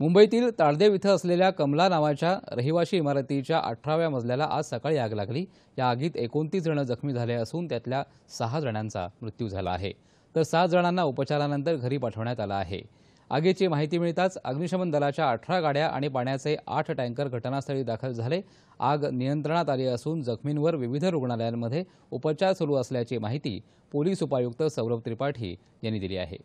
मुंबईतील ताळदेव इथं असलेल्या कमला नावाच्या रहिवाशी इमारतीच्या अठराव्या मजल्याला आज सकाळी आग लागली या आगीत एकोणतीस जण जखमी झाले असून त्यातल्या सहा जणांचा मृत्यू झाला आहे तर सात जणांना उपचारानंतर घरी पाठवण्यात आलं आहे आगीची माहिती मिळताच अग्निशमन दलाच्या अठरा गाड्या आणि पाण्याचे आठ टँकर घटनास्थळी दाखल झाले आग नियंत्रणात आली असून जखमींवर विविध रुग्णालयांमध्ये उपचार सुरू असल्याची माहिती पोलीस उपायुक्त सौरभ त्रिपाठी यांनी दिली आहे